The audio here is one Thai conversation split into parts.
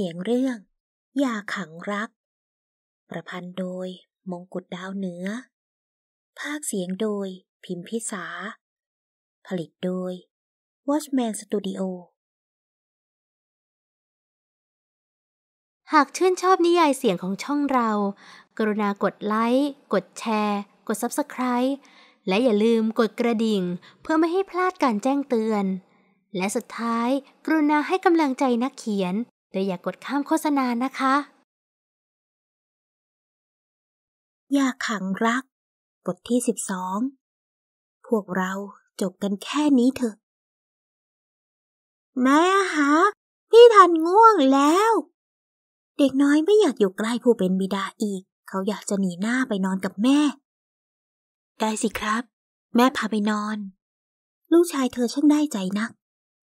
สียงเรื่อง ยาขังรัก ประพันธ์โดย มงกุฎดาวเหนือ ภาคเสียงโดยพิมพิสาผลิตโดย Watchman Studio หากชื่นชอบนิยายเสียงของช่องเรา กรุณากดไลค์ กดแชร์ กด Subscribe และอย่าลืมกดกระดิ่ง เพื่อไม่ให้พลาดการแจ้งเตือน และสุดท้ายกรุณาให้กำลังใจนักเขียนโดยอย่ากกดข้ามโฆษณานะคะอย่าขังรักบทที่12พวกเราจบกันแค่นี้เถอะแม่ฮะพี่ทันง่วงแล้ว เด็กน้อยไม่อยากอยู่ใกล้ผู้เป็นบิดาอีก เขาอยากจะหนีหน้าไปนอนกับแม่ ได้สิครับ แม่พาไปนอน ลูกชายเธอช่างได้ใจนัก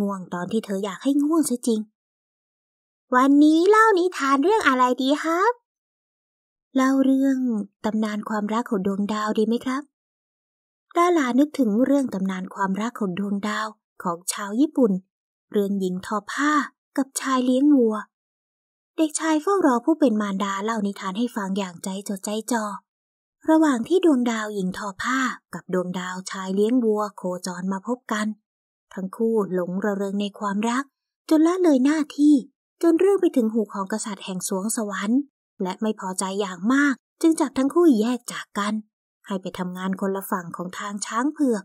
ง่วงตอนที่เธออยากให้ง่วงซะจริงวันนี้เล่านิทานเรื่องอะไรดีครับ เล่าเรื่องตำนานความรักของดวงดาวดีไหมครับดาลานึกถึงเรื่องตำนานความรักของดวงดาวของชาวญี่ปุ่น เรื่องหญิงทอผ้ากับชายเลี้ยงวัว เด็กชายเฝ้ารอผู้เป็นมารดาเล่านิทานให้ฟังอย่างใจจดใจจ่อ ระหว่างที่ดวงดาวหญิงทอผ้ากับดวงดาวชายเลี้ยงวัวโคจรมาพบกัน ทั้งคู่หลงระเริงในความรักจนละเลยหน้าที่จนเรื่องไปถึงหูของกษัตริย์แห่งสวงสวรรค์ และไม่พอใจอย่างมากจึงจับทั้งคู่แยกจากกัน ให้ไปทำงานคนละฝั่งของทางช้างเผือก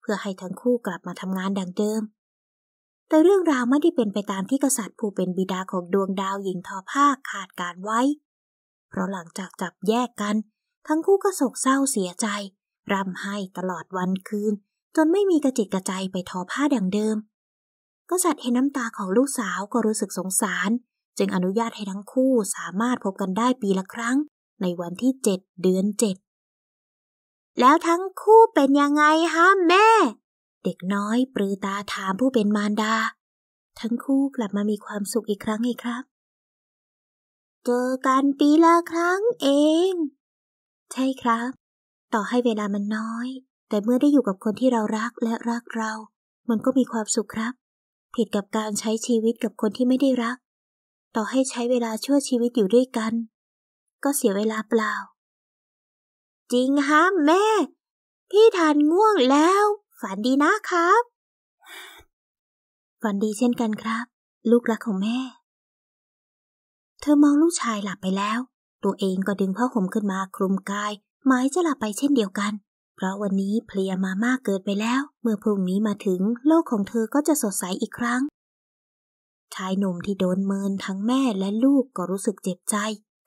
เพื่อให้ทั้งคู่กลับมาทำงานดังเดิม แต่เรื่องราวไม่ได้เป็นไปตามที่กษัตริย์ผู้เป็นบิดาของดวงดาวหญิงทอผ้าคาดการไว้ เพราะหลังจากจับแยกกัน ทั้งคู่ก็โศกเศร้าเสียใจร่ำไห้ตลอดวันคืน จนไม่มีกระจิตกระใจไปทอผ้าดังเดิมกษัตริย์เห็นน้ำตาของลูกสาวก็รู้สึกสงสาร จึงอนุญาตให้ทั้งคู่สามารถพบกันได้ปีละครั้ง ในวันที่เจ็ดเดือนเจ็ดแล้วทั้งคู่เป็นยังไงฮะแม่ เด็กน้อยปรือตาถามผู้เป็นมารดา ทั้งคู่กลับมามีความสุขอีกครั้งอีกครับ เจอกันปีละครั้งเอง ใช่ครับ ต่อให้เวลามันน้อย แต่เมื่อได้อยู่กับคนที่เรารักและรักเรา มันก็มีความสุขครับผิดกับการใช้ชีวิตกับคนที่ไม่ได้รัก ต่อให้ใช้เวลาชั่วชีวิตอยู่ด้วยกัน ก็เสียเวลาเปล่า จริงฮะแม่ พี่ทานง่วงแล้วฝันดีนะครับ ฝันดีเช่นกันครับ ลูกรักของแม่ เธอมองลูกชายหลับไปแล้ว ตัวเองก็ดึงผ้าห่มขึ้นมาคลุมกายไม้จะหลับไปเช่นเดียวกันเพราะวันนี้เพลียมามากเกินไปแล้ว เมื่อพรุ่งนี้มาถึงโลกของเธอก็จะสดใสอีกครั้ง ชายหนุ่มที่โดนเมินทั้งแม่และลูกก็รู้สึกเจ็บใจ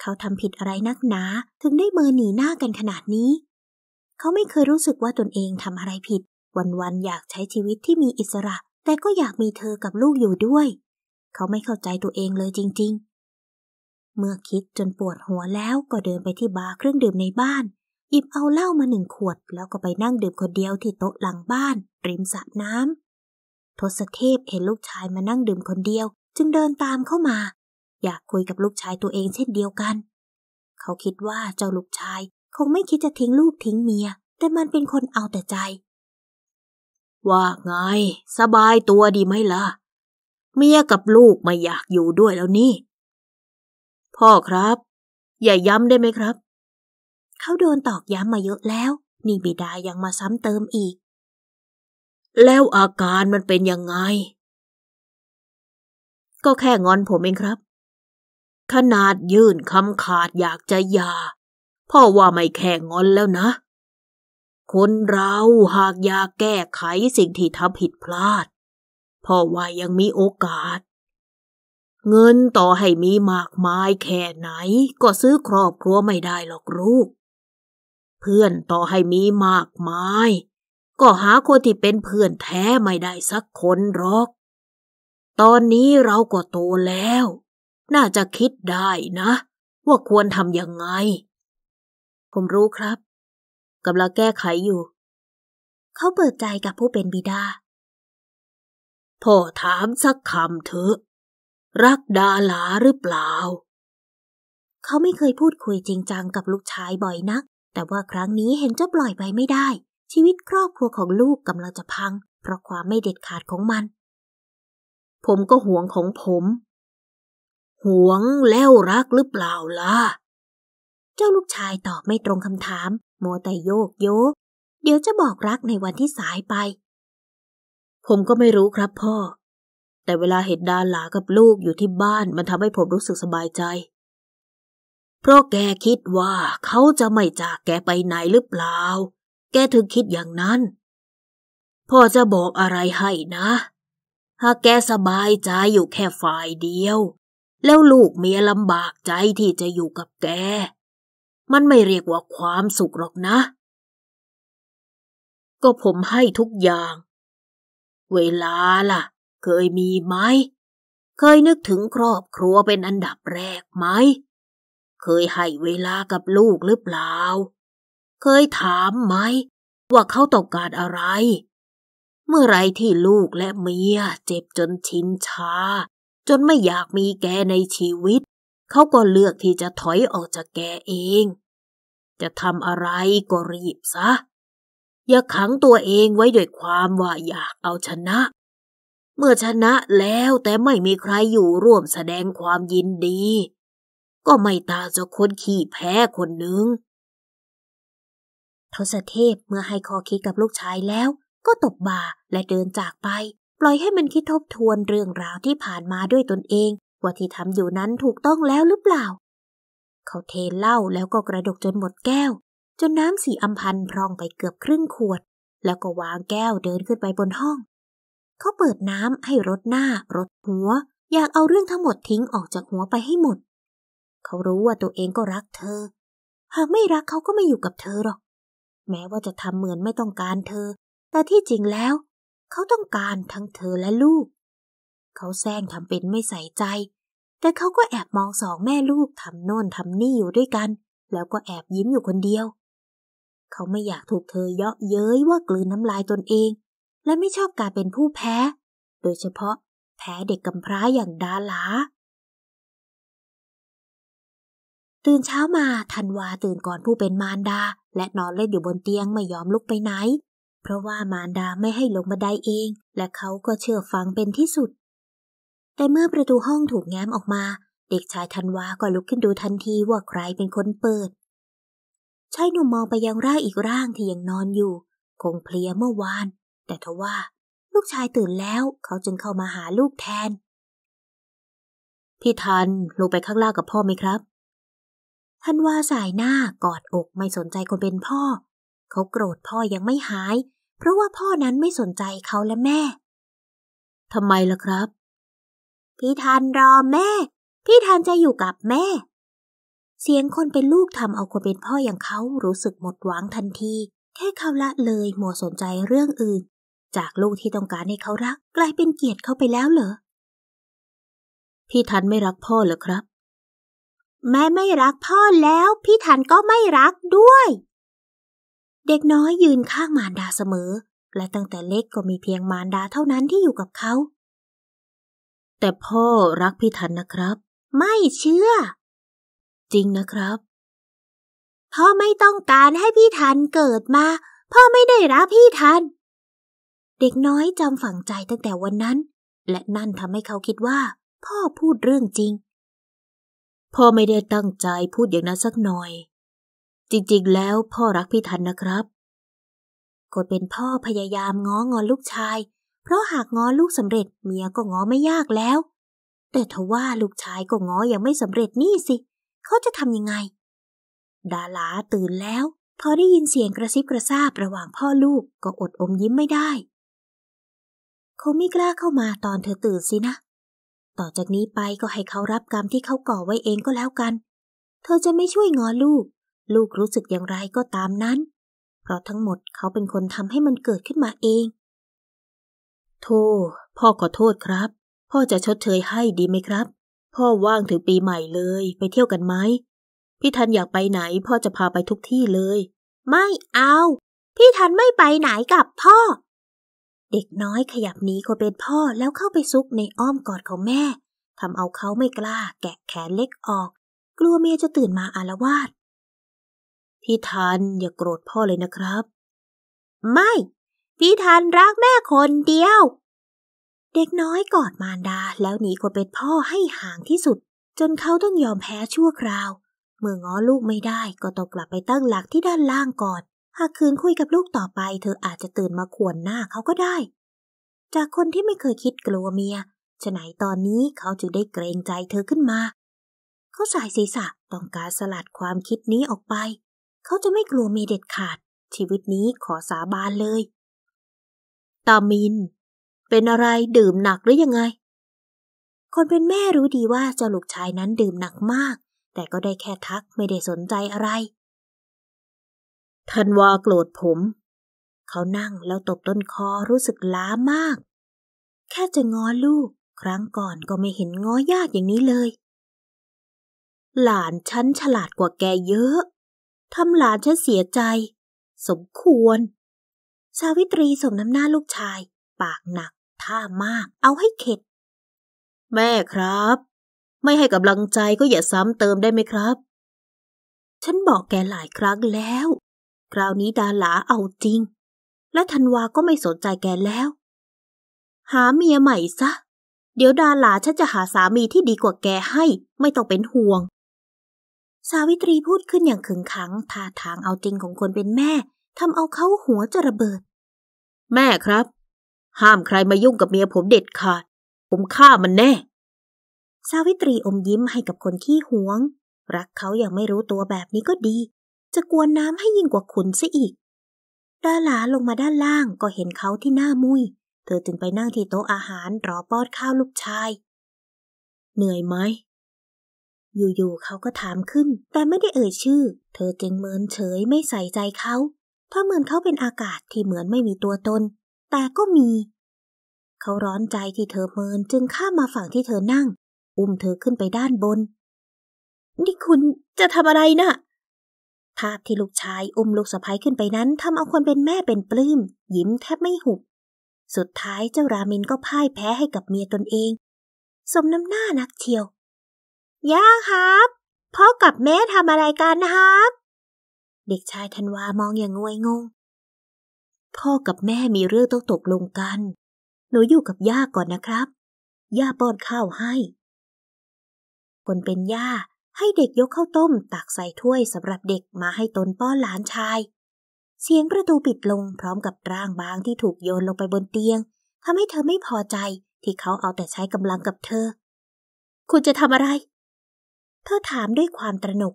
เขาทำผิดอะไรนักหนา ถึงได้เมินหนีหน้ากันขนาดนี้ เขาไม่เคยรู้สึกว่าตนเองทำอะไรผิด วันๆ อยากใช้ชีวิตที่มีอิสระ แต่ก็อยากมีเธอกับลูกอยู่ด้วย เขาไม่เข้าใจตัวเองเลยจริง ๆ เมื่อคิดจนปวดหัวแล้วก็เดินไปที่บาร์เครื่องดื่มในบ้านหยิบเอาเหล้ามาหนึ่งขวด แล้วก็ไปนั่งดื่มคนเดียวที่โต๊ะหลังบ้านริมสระน้ำทศเทพเห็นลูกชายมานั่งดื่มคนเดียวจึงเดินตามเข้ามา อยากคุยกับลูกชายตัวเองเช่นเดียวกัน เขาคิดว่าเจ้าลูกชายคงไม่คิดจะทิ้งลูกทิ้งเมีย แต่มันเป็นคนเอาแต่ใจ ว่าไง สบายตัวดีไหมล่ะ เมียกับลูกไม่อยากอยู่ด้วยแล้วนี่ พ่อครับ อย่าย้ำได้ไหมครับเขาโดนตอกย้ำมาเยอะแล้ว นี่บิดายังมาซ้ำเติมอีก แล้วอาการมันเป็นยังไง ก็แค่งอนผมเองครับ ขนาดยื่นคำขาดอยากจะยา พ่อว่าไม่แค่งอนแล้วนะ คนเราหากอยากแก้ไขสิ่งที่ทำผิดพลาด พ่อว่ายังมีโอกาส เงินต่อให้มีมากมายแค่ไหน ก็ซื้อครอบครัวไม่ได้หรอกลูกเพื่อนต่อให้มีมากมาย ก็หาคนที่เป็นเพื่อนแท้ไม่ได้สักคนหรอก ตอนนี้เราก็โตแล้ว น่าจะคิดได้นะ ว่าควรทำยังไง ผมรู้ครับกำลังแก้ไขอยู่ เขาเปิดใจกับผู้เป็นบิดาพ่อถามสักคำเถอะ รักดาลาหรือเปล่า เขาไม่เคยพูดคุยจริงจังกับลูกชายบ่อยนักแต่ว่าครั้งนี้เห็นจะปล่อยไปไม่ได้ ชีวิตครอบครัวของลูกกำลังจะพัง เพราะความไม่เด็ดขาดของมัน ผมก็ห่วงของผม ห่วงแล้วรักหรือเปล่าล่ะ เจ้าลูกชายตอบไม่ตรงคำถามโมแต่โยกโยกเดี๋ยวจะบอกรักในวันที่สายไป ผมก็ไม่รู้ครับพ่อ แต่เวลาเห็นดาหลากับลูกอยู่ที่บ้าน มันทำให้ผมรู้สึกสบายใจเพราะแกคิดว่าเขาจะไม่จากแกไปไหนหรือเปล่า แกถึงคิดอย่างนั้น พ่อจะบอกอะไรให้นะ หากแกสบายใจอยู่แค่ฝ่ายเดียว แล้วลูกเมียลำบากใจที่จะอยู่กับแก มันไม่เรียกว่าความสุขหรอกนะ ก็ผมให้ทุกอย่าง เวลาล่ะ เคยมีไหมเคยนึกถึงครอบครัวเป็นอันดับแรกไหมเคยให้เวลากับลูกหรือเปล่า เคยถามไหมว่าเขาต้องการอะไร เมื่อไรที่ลูกและเมียเจ็บจนชินชาจนไม่อยากมีแกในชีวิต เขาก็เลือกที่จะถอยออกจากแกเอง จะทำอะไรก็รีบซะ อย่าขังตัวเองไว้ด้วยความว่าอยากเอาชนะ เมื่อชนะแล้วแต่ไม่มีใครอยู่ร่วมแสดงความยินดีก็ไม่ตาจะคนขี้แพ้คนหนึ่งทศเทพเมื่อให้ข้อคิดกับลูกชายแล้ว ก็ตบบ่าและเดินจากไป ปล่อยให้มันคิดทบทวนเรื่องราวที่ผ่านมาด้วยตนเอง ว่าที่ทำอยู่นั้นถูกต้องแล้วหรือเปล่า เขาเทเหล้าแล้วก็กระดกจนหมดแก้ว จนน้ำสีอัมพันพรองไปเกือบครึ่งขวด แล้วก็วางแก้วเดินขึ้นไปบนห้อง เขาเปิดน้ำให้รดหน้ารดหัวอยากเอาเรื่องทั้งหมดทิ้งออกจากหัวไปให้หมดเขารู้ว่าตัวเองก็รักเธอ หากไม่รักเขาก็ไม่อยู่กับเธอหรอก แม้ว่าจะทำเหมือนไม่ต้องการเธอ แต่ที่จริงแล้ว เขาต้องการทั้งเธอและลูก เขาแซงทำเป็นไม่ใส่ใจ แต่เขาก็แอบมองสองแม่ลูกทำโน่นทำนี่อยู่ด้วยกัน แล้วก็แอบยิ้มอยู่คนเดียว เขาไม่อยากถูกเธอเยาะเย้ยว่ากลืนน้ำลายตนเอง และไม่ชอบการเป็นผู้แพ้ โดยเฉพาะแพ้เด็กกำพร้าอย่างดาลาตื่นเช้ามาธันวาตื่นก่อนผู้เป็นมารดา และนอนเล่นอยู่บนเตียงไม่ยอมลุกไปไหน เพราะว่ามารดาไม่ให้ลงบันไดเอง และเขาก็เชื่อฟังเป็นที่สุดแต่เมื่อประตูห้องถูกแง้มออกมา เด็กชายธันวาก็ลุกขึ้นดูทันทีว่าใครเป็นคนเปิดชายหนุ่มมองไปยังร่างอีกร่างที่ยังนอนอยู่ คงเพลียเมื่อวาน แต่ทว่าลูกชายตื่นแล้ว เขาจึงเข้ามาหาลูกแทนพี่ทันลงไปข้างล่างกับพ่อไหมครับ่ันว่าสายหน้ากอดอกไม่สนใจคนเป็นพ่อ เขาโกรธพ่อยังไม่หาย เพราะว่าพ่อนั้นไม่สนใจเขาและแม่ ทำไมล่ะครับ พี่ทันรอแม่ พี่ทันจะอยู่กับแม่ เสียงคนเป็นลูกทำเอาคนเป็นพ่ออย่างเขารู้สึกหมดหวังทันทีแค่เขาละเลยมัวสนใจเรื่องอื่น จากลูกที่ต้องการให้เขารัก กลายเป็นเกลียดเขาไปแล้วเหรอพี่ทันไม่รักพ่อเหรอครับแม่ไม่รักพ่อแล้ว พี่ทันก็ไม่รักด้วย เด็กน้อยยืนข้างมารดาเสมอ และตั้งแต่เล็กก็มีเพียงมารดาเท่านั้นที่อยู่กับเขา แต่พ่อรักพี่ทันนะครับ ไม่เชื่อ จริงนะครับพ่อไม่ต้องการให้พี่ทันเกิดมา พ่อไม่ได้รักพี่ทันเด็กน้อยจำฝังใจตั้งแต่วันนั้น และนั่นทำให้เขาคิดว่า พ่อพูดเรื่องจริงพ่อไม่ได้ตั้งใจพูดอย่างนั้นสักหน่อย จริงๆ แล้วพ่อรักพี่ทันนะครับ ก็เป็นพ่อพยายามง้องอนลูกชาย เพราะหากง้อลูกสำเร็จเมียก็ง้อไม่ยากแล้ว แต่ทว่าลูกชายก็ง้อยังไม่สำเร็จนี่สิ เขาจะทำยังไง ดาลาตื่นแล้วพอได้ยินเสียงกระซิบกระซาบระหว่างพ่อลูกก็อดอมยิ้มไม่ได้เขาไม่กล้าเข้ามาตอนเธอตื่นสินะต่อจากนี้ไปก็ให้เขารับกรรมที่เขาก่อไว้เองก็แล้วกัน เธอจะไม่ช่วยงอลูก ลูกรู้สึกอย่างไรก็ตามนั้น เพราะทั้งหมดเขาเป็นคนทำให้มันเกิดขึ้นมาเอง โทษพ่อขอโทษครับ พ่อจะชดเชยให้ดีไหมครับ พ่อว่างถึงปีใหม่เลย ไปเที่ยวกันไหมพี่ทันอยากไปไหน พ่อจะพาไปทุกที่เลย ไม่เอา พี่ทันไม่ไปไหนกับพ่อเด็กน้อยขยับหนีคนเป็นพ่อแล้วเข้าไปซุกในอ้อมกอดของแม่ทำเอาเขาไม่กล้าแกะแขนเล็กออก กลัวเมียจะตื่นมาอารวาสพี่ทันอย่ากโกรธพ่อเลยนะครับ ไม่พี่ทันรักแม่คนเดียว เด็กน้อยกอดมารดา แล้วหนีคนเป็นพ่อให้ห่างที่สุด จนเขาต้องยอมแพ้ชั่วคราว เมื่อง้อลูกไม่ได้ ก็ต้องกลับไปตั้งหลักที่ด้านล่างก่อนหากคืนคุยกับลูกต่อไป เธออาจจะตื่นมาขวนหน้าเขาก็ได้ จากคนที่ไม่เคยคิดกลัวเมียฉะไหนตอนนี้เขาจึงได้เกรงใจเธอขึ้นมาเขาสายศีรษะต้องการสลัดความคิดนี้ออกไป เขาจะไม่กลัวเมียเด็ดขาด ชีวิตนี้ขอสาบานเลย ตามินเป็นอะไรดื่มหนักหรือยังไง คนเป็นแม่รู้ดีว่าเจ้าลูกชายนั้นดื่มหนักมาก แต่ก็ได้แค่ทักไม่ได้สนใจอะไรธันวาโกรธผม เขานั่งแล้วตบต้นคอรู้สึกล้ามาก แค่จะง้อลูก ครั้งก่อนก็ไม่เห็นง้อยากอย่างนี้เลย หลานฉันฉลาดกว่าแกเยอะ ทำหลานฉันเสียใจ สมควรสาวิตรีส่งน้ำหน้าลูกชาย ปากหนัก ท่ามาก เอาให้เข็ด แม่ครับ ไม่ให้กำลังใจก็อย่าซ้ำเติมได้ไหมครับ ฉันบอกแกหลายครั้งแล้วคราวนี้ดาหลาเอาจริง และธันวาก็ไม่สนใจแกแล้ว หาเมียใหม่ซะ เดี๋ยวดาหลาฉันจะหาสามีที่ดีกว่าแกให้ ไม่ต้องเป็นห่วง สาวิตรีพูดขึ้นอย่างขึงขังท่าทางเอาจริงของคนเป็นแม่ทำเอาเขาหัวจะระเบิด แม่ครับ ห้ามใครมายุ่งกับเมียผมเด็ดขาด ผมฆ่ามันแน่ สาวิตรีอมยิ้มให้กับคนขี้หวง รักเขาอย่างไม่รู้ตัวแบบนี้ก็ดีจะกวนน้ำให้ยิ่งกว่าขุนซะอีกดาหลาลงมาด้านล่างก็เห็นเขาที่หน้ามุย เธอจึงไปนั่งที่โต๊ะอาหารรอป้อนข้าวลูกชาย เหนื่อยไหมอยู่ๆเขาก็ถามขึ้น แต่ไม่ได้เอ่ยชื่อ เธอจึงเมินเฉยไม่ใส่ใจเขาเพราะเหมือนเขาเป็นอากาศที่เหมือนไม่มีตัวตน แต่ก็มี เขาร้อนใจที่เธอเมิน จึงข้ามมาฝั่งที่เธอนั่ง อุ้มเธอขึ้นไปด้านบน นี่คุณจะทำอะไรนะ่ะภาพที่ลูกชายอุ้มลูกสะพ้ยขึ้นไปนั้นทำเอาคนเป็นแม่เป็นปลื้มยิ้มแทบไม่หุบ สุดท้ายเจ้ารามินก็พ่ายแพ้ให้กับเมียตนเอง สมน้ำหน้านักเชียวย่าครับพ่อกับแม่ทำอะไรกันนะครับ เด็กชายธันวามองอย่างงวยงงพ่อกับแม่มีเรื่องต้องตกลงกันหนูอยู่กับย่าก่อนนะครับย่าป้อนข้าวให้ คนเป็นย่าให้เด็กยกข้าวต้มตักใส่ถ้วยสำหรับเด็กมาให้ตนป้อนหลานชาย เสียงประตูปิดลงพร้อมกับร่างบางที่ถูกโยนลงไปบนเตียงทำให้เธอไม่พอใจที่เขาเอาแต่ใช้กำลังกับเธอ คุณจะทำอะไร เธอถามด้วยความตระหนก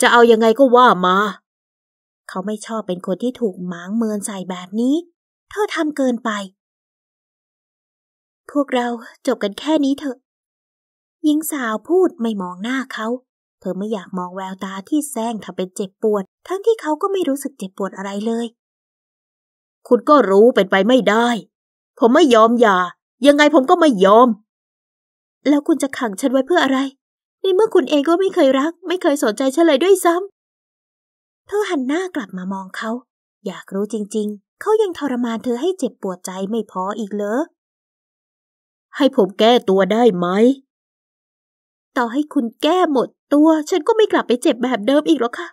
จะเอายังไงก็ว่ามา เขาไม่ชอบเป็นคนที่ถูกหมางเมินใส่แบบนี้ เธอทำเกินไป พวกเราจบกันแค่นี้เถอะหญิงสาวพูดไม่มองหน้าเขา เธอไม่อยากมองแววตาที่แซงทำเป็นเจ็บปวด ทั้งที่เขาก็ไม่รู้สึกเจ็บปวดอะไรเลย คุณก็รู้เป็นไปไม่ได้ ผมไม่ยอมอย่า ยังไงผมก็ไม่ยอม แล้วคุณจะขังฉันไว้เพื่ออะไร ในเมื่อคุณเองก็ไม่เคยรัก ไม่เคยสนใจฉันเลยด้วยซ้ำเธอหันหน้ากลับมามองเขา อยากรู้จริง ๆ เขายังทรมานเธอให้เจ็บปวดใจไม่พออีกเหรอให้ผมแก้ตัวได้ไหมต่อให้คุณแก้หมดตัว ฉันก็ไม่กลับไปเจ็บแบบเดิมอีกหรอกค่ะ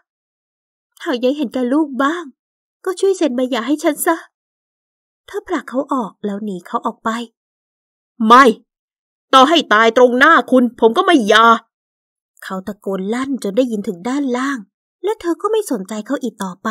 หากยังเห็นแก่ลูกบ้าง ก็ช่วยเซ็นใบหย่าให้ฉันซะเธอผลักเขาออกแล้วหนีเขาออกไป ไม่ ต่อให้ตายตรงหน้าคุณ ผมก็ไม่ยา เขาตะโกนลั่นจนได้ยินถึงด้านล่าง และเธอก็ไม่สนใจเขาอีกต่อไป